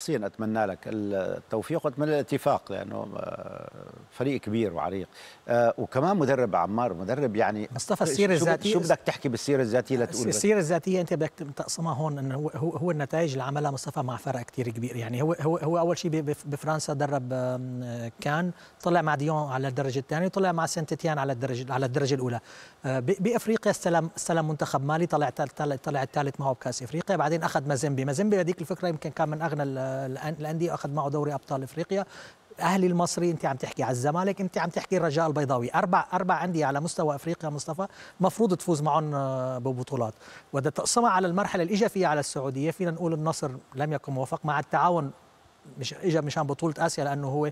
شخصيا اتمنى لك التوفيق واتمنى الاتفاق لانه آه، فريق كبير وعريق آه وكمان مدرب عمار مدرب يعني مصطفى السيره الذاتيه شو بدك تحكي بالسيره الذاتيه لتقول السيره الذاتيه انت بدك تقسمها هون انه هو, هو النتائج اللي عملها مصطفى مع فرق كثير كبير يعني هو هو هو اول شيء بفرنسا درب كان طلع مع ديون على الدرجه الثانيه وطلع مع سنتيتيان على الدرجه على الدرجه الاولى آه، بافريقيا استلم استلم منتخب مالي طلع طلع الثالث معه بكاس افريقيا بعدين اخذ مازيمبي مازيمبي هذيك الفكره يمكن كان من اغنى الانديه واخذ معه دوري ابطال افريقيا الاهلي المصري انت عم تحكي على الزمالك انت عم تحكي الرجاء البيضاوي اربع اربع انديه على مستوى افريقيا مصطفى مفروض تفوز معهم آه، ببطولات واذا تقسمها على المرحله اللي اجى فيها على السعوديه فينا نقول النصر لم يكن موفق مع التعاون مش اجى مشان بطوله اسيا لانه هو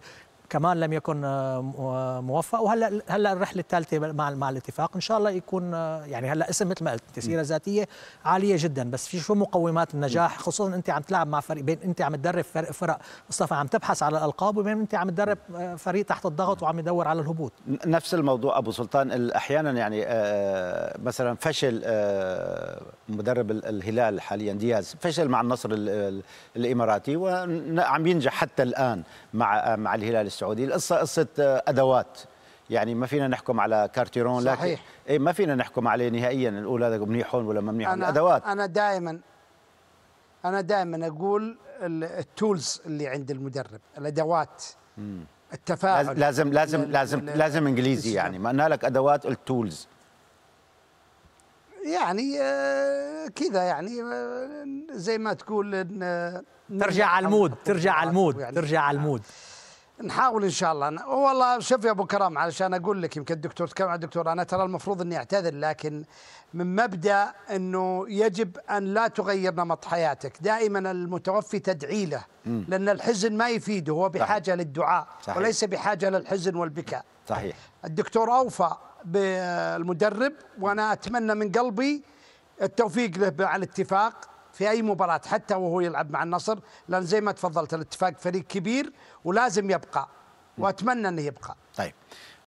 كمان لم يكن آه، آه، موفق وهلا هلا الرحله الثالثه مع مع الاتفاق ان شاء الله يكون آه، يعني هلا اسم مثل ما قلت تسيره ذاتيه عاليه جدا بس في شو مقومات النجاح خصوصا انت عم تلعب مع فريق بين انت عم تدرب فرق فرق مصطفى عم تبحث على الالقاب وبين انت عم تدرب فريق تحت الضغط وعم يدور على الهبوط نفس الموضوع ابو سلطان احيانا يعني مثلا فشل مدرب الهلال حاليا دياز فشل مع النصر الاماراتي وعم ينجح حتى الان مع مع الهلال السعودي القصه قصه آه، ادوات يعني ما فينا نحكم على كارتيرون صحيح. لكن ايه ما فينا نحكم عليه نهائيا نقول هذا منيحون ولا ما أنا الادوات انا دائما انا دائما اقول التولز اللي عند المدرب الادوات مم. التفاعل لازم لازم لازم لازم انجليزي يعني ما قلنا لك ادوات التولز يعني آه، كذا يعني آه، زي ما تقول ترجع على المود يعني. ترجع على المود ترجع على المود نحاول ان شاء الله والله شوف يا ابو كرام علشان اقول لك يمكن الدكتور تكلم عن الدكتور انا ترى المفروض اني اعتذر لكن من مبدا انه يجب ان لا تغير نمط حياتك دائما المتوفي تدعي له لان الحزن ما يفيده هو بحاجه صحيح. للدعاء صحيح. وليس بحاجه للحزن والبكاء صحيح الدكتور اوفى بالمدرب وانا اتمنى من قلبي التوفيق له على الاتفاق في اي مباراه حتى وهو يلعب مع النصر لان زي ما تفضلت الاتفاق فريق كبير ولازم يبقى واتمنى انه يبقى طيب